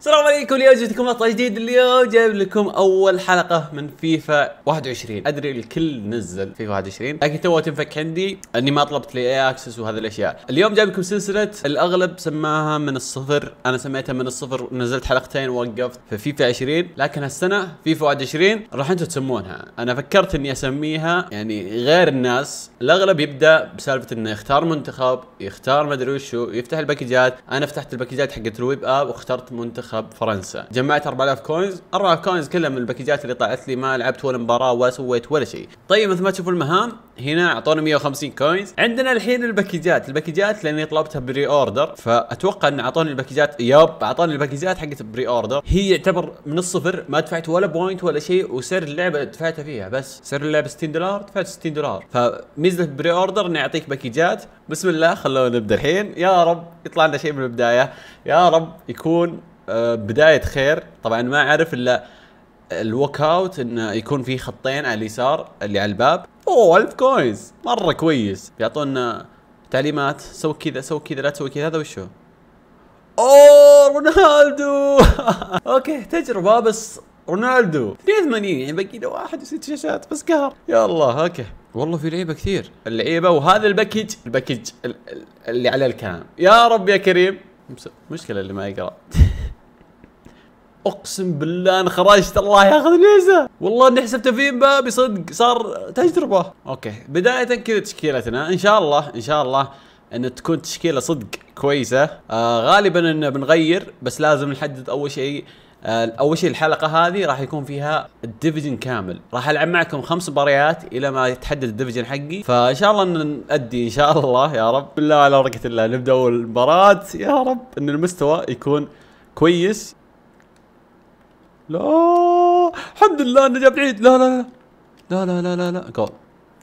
السلام عليكم اليوم جبتكم مقطع جديد اليوم جايب لكم اول حلقه من فيفا 21 ادري الكل نزل فيفا 21 لكن تو تنفك عندي اني ما طلبت لي اي اكسس وهذه الاشياء اليوم جايب لكم سلسله الاغلب سماها من الصفر انا سميتها من الصفر نزلت حلقتين ووقفت في فيفا 20 لكن هالسنه فيفا 21 راح انتم تسمونها انا فكرت اني اسميها يعني غير الناس الاغلب يبدا بسالفه انه يختار منتخب يختار مدري وشو يفتح الباكجات انا فتحت الباكجات حقت الويب اب واخترت منتخب منتخب فرنسا جمعت 4000 كوينز 4000 كوينز كلها من الباكجات اللي طلعت لي ما لعبت ولا مباراه ولا سويت ولا شيء طيب مثل ما تشوفوا المهام هنا اعطونا 150 كوينز عندنا الحين الباكجات الباكجات لاني طلبتها بري اوردر فاتوقع ان اعطوني الباكجات ياب اعطوني الباكجات حقت بري اوردر هي يعتبر من الصفر ما دفعت ولا بوينت ولا شيء وسعر اللعبه دفعته فيها بس سعر اللعبه 60 دولار دفعت 60 دولار فميزه بري اوردر انه يعطيك باكجات بسم الله خلونا نبدا الحين يا رب يطلع لنا شيء من البدايه يا رب يكون آه، بدايه خير طبعا ما اعرف الا الوك اوت انه يكون في خطين على اليسار اللي على الباب اوه 1000 كوينز مره كويس يعطونا تعليمات سوي كذا سوي كذا لا تسوي كذا هذا وشو اوه رونالدو اوكي تجربه بس رونالدو 82 يعني باقي له واحد وست شاشات بس قهر يا الله اوكي والله في لعيبه كثير اللعيبه وهذا الباكج الباكج اللي على الكلام يا رب يا كريم مشكله اللي ما يقرا اقسم بالله انا خرجت الله ياخذ ليزا والله اني حسبته في بابي صدق صار تجربه اوكي بدايه كذا تشكيلتنا ان شاء الله ان شاء الله ان تكون تشكيله صدق كويسه آه غالبا انه بنغير بس لازم نحدد اول شيء آه اول شيء الحلقه هذه راح يكون فيها الديفجن كامل راح العب معكم خمس مباريات الى ما يتحدد الديفجن حقي فان شاء الله ان نادي ان شاء الله يا رب بالله على بركه الله نبدا اول مباراه يا رب ان المستوى يكون كويس لا الحمد لله انه جاب العيد لا لا لا لا لا لا لا لا جول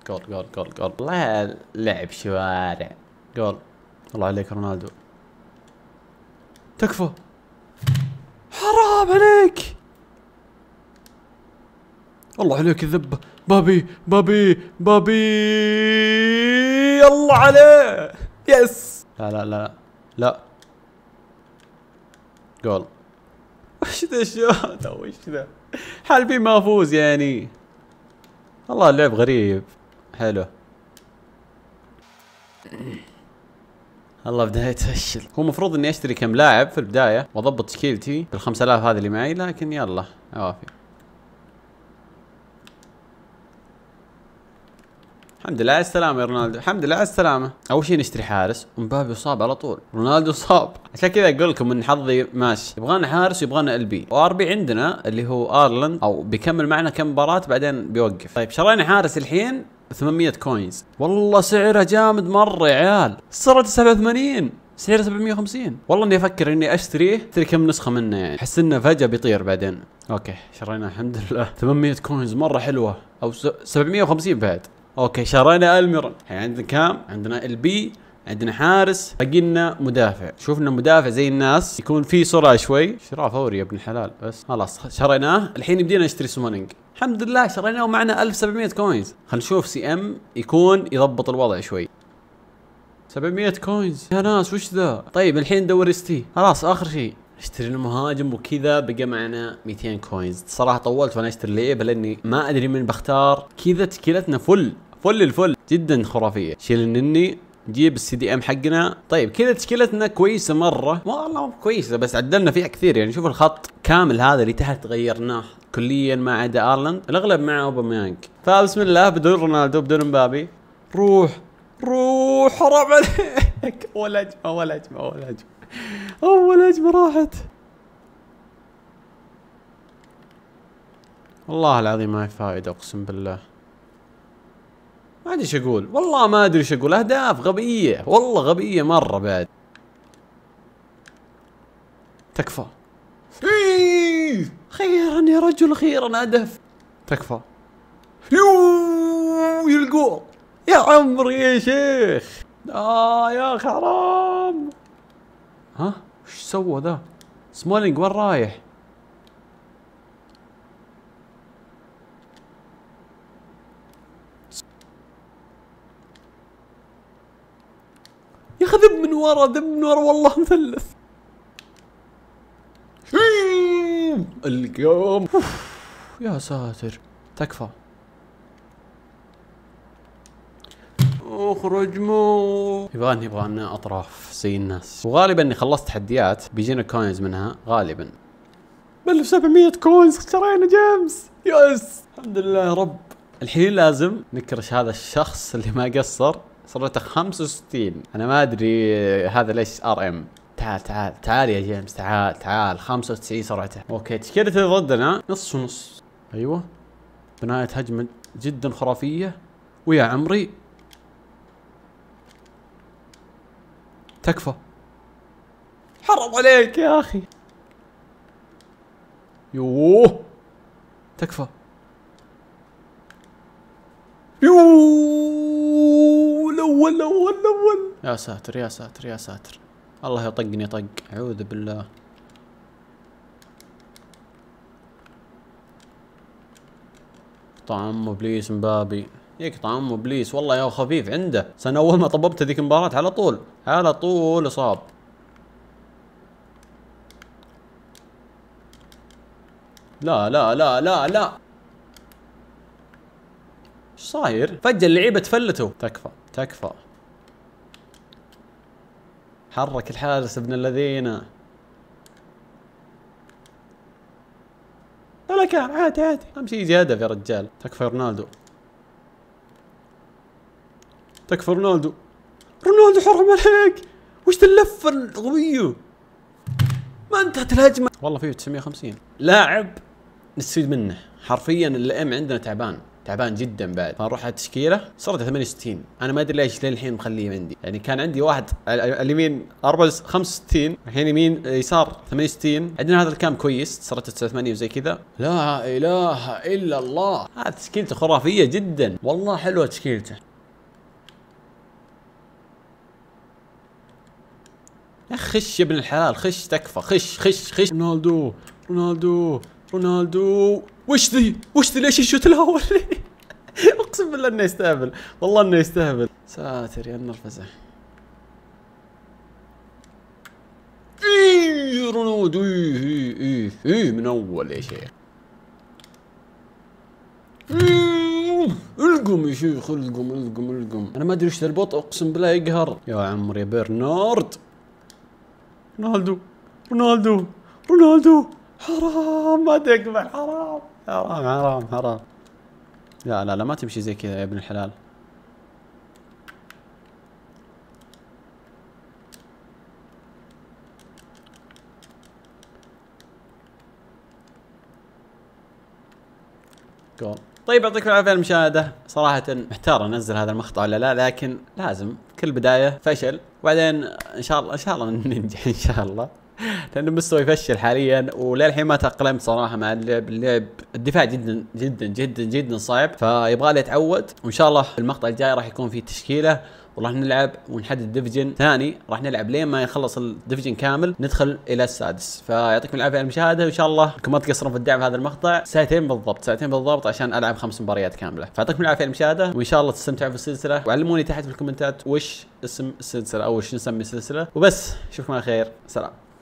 جول جول جول جول والله لعب شوارع جول الله عليك رونالدو تكفى حرام عليك الله عليك الذبة بابي بابي بابي الله عليه يس لا لا لا لا جول وش ذا الشوت او وش ذا حالفين ما افوز يعني والله اللعب غريب حلو الله بداية تفشل هو المفروض اني اشتري كم لاعب في البداية واضبط تشكيلتي بال 5000 هذه اللي معي لكن يلا عوافي الحمد لله على السلامه يا رونالدو الحمد لله على السلامه اول شيء نشتري حارس ومبابي صاب على طول رونالدو صاب عشان كذا اقول لكم ان حظي ماشي يبغانا حارس ويبغانا ال بي وار بي عندنا اللي هو ارلند او بيكمل معنا كم مباراه بعدين بيوقف طيب شرينا حارس الحين 800 كوينز والله سعره جامد مره يا عيال صارت 87 سعره 750 والله اني افكر اني اشتريه اشتري كم نسخه منه يعني احس انه فجاه بيطير بعدين اوكي شرينا الحمد لله 800 كوينز مره حلوه او 750 بعد اوكي شرينا الميرون الحين عندنا كام عندنا البي عندنا حارس باقي لنا مدافع شوفنا مدافع زي الناس يكون في سرعه شوي شراء فوري يا ابن الحلال بس خلاص شريناه الحين بدينا نشتري سومنينج الحمد لله شريناه ومعنا 1700 كوينز خلينا نشوف سي ام يكون يضبط الوضع شوي 700 كوينز يا ناس وش ذا طيب الحين ندور اس تي خلاص اخر شيء اشتري المهاجم وكذا بقى معنا 200 كوينز صراحه طولت وانا اشتري لعيبه لاني ما ادري من بختار كذا تكلتنا فل فل الفل جدا خرافيه شيل النني جيب السي دي ام حقنا طيب كذا تشكيلتنا كويسه مره والله كويسه بس عدلنا فيها كثير يعني شوف الخط كامل هذا اللي تحت غيرناه كليا ما عدا ارلاند الاغلب مع اوباميانج فبسم الله بدون رونالدو بدون مبابي روح روح حرام عليك ولا هجمه ولا هجمه ولا هجمه اول هجمه راحت والله العظيم ما في فائده اقسم بالله ما ادري ايش اقول والله ما ادري ايش اقول اهداف غبيه والله غبيه مره بعد تكفى إيه. خيرا يا رجل خيرا هدف تكفى يووو يلقو يا عمري يا شيخ آه يا حرام ها ايش سوى ذا؟ سمولينج وين رايح؟ يا اخي ذب من ورا ذب من ورا والله مثلث القوم يا ساتر تكفى اخرج مو يبغى يبغى اطراف زي الناس وغالبا اني خلصت تحديات بيجينا كوينز منها غالبا 1700 كوينز اشترينا جيمس يس الحمد لله يا رب الحين لازم نكرش هذا الشخص اللي ما قصر صرته 65 انا ما ادري هذا ليش ار ام تعال تعال تعال يا جيمس تعال تعال 95 سرعته اوكي تشكيلته ضدنا نص ونص ايوه بناية هجمة جدا خرافية ويا عمري تكفى حرام عليك يا اخي يوه تكفى يوه الاول الاول الاول يا ساتر يا ساتر يا ساتر الله يطقني طق اعوذ بالله يقطع ام ابليس مبابي يقطع ام ابليس والله يا خفيف عنده سنة اول ما طببت ذيك المباراة على طول على طول اصاب لا لا لا لا لا ايش صاير؟ فجأة اللعيبة تفلتوا تكفى تكفى حرك الحارس ابن الذين لا كان عادي عادي اهم شيء زياده يا رجال تكفى رونالدو تكفى رونالدو رونالدو حر عليك وش اللفه الغبيه ما انتهت الهجمه والله فيه 950 لاعب نستفيد منه حرفيا الام عندنا تعبان تعبان جدا بعد فنروح على التشكيله صرت 68 انا ما ادري ليش للحين مخليه عندي يعني كان عندي واحد اليمين 65 الحين يمين يسار 68 عندنا هذا الكام كويس صرت 89 وزي كذا لا اله الا الله هذه تشكيلته خرافيه جدا والله حلوه تشكيلته خش يا ابن الحلال خش تكفى خش خش خش رونالدو رونالدو رونالدو وش ذي وش ذي ليش الشوت الاول اقسم بالله انه يستهبل والله انه يستهبل ساتر يا النرفزه ايه رونالدو ايه ايه ايه, إيه، من اول يا شيخ إيه، القم يا شيخ القم القم القم انا ما ادري وش البوط اقسم بالله يقهر يا عمري يا برنارد رونالدو رونالدو رونالدو حرام ما تقبل حرام حرام حرام حرام لا لا لا ما تمشي زي كذا يا ابن الحلال جول طيب يعطيكم العافيه على المشاهده صراحه محتار انزل هذا المقطع ولا لا لكن لازم كل بدايه فشل وبعدين ان شاء الله ان شاء الله ننجح ان شاء الله لانه مستوى يفشل حاليا وللحين ما تاقلمت صراحه مع اللعب اللعب الدفاع جدا جدا جدا جدا صعب فيبغى لي اتعود وان شاء الله في المقطع الجاي راح يكون في تشكيله وراح نلعب ونحدد ديفجن ثاني راح نلعب لين ما يخلص الديفجن كامل ندخل الى السادس فيعطيكم العافيه على المشاهده وان شاء الله انكم ما تقصرون في الدعم في هذا المقطع ساعتين بالضبط ساعتين بالضبط عشان العب خمس مباريات كامله فيعطيكم العافيه على المشاهده وان شاء الله تستمتعوا في السلسله وعلموني تحت في الكومنتات وش اسم السلسله او وش نسمي السلسله وبس اشوفكم على خير سلام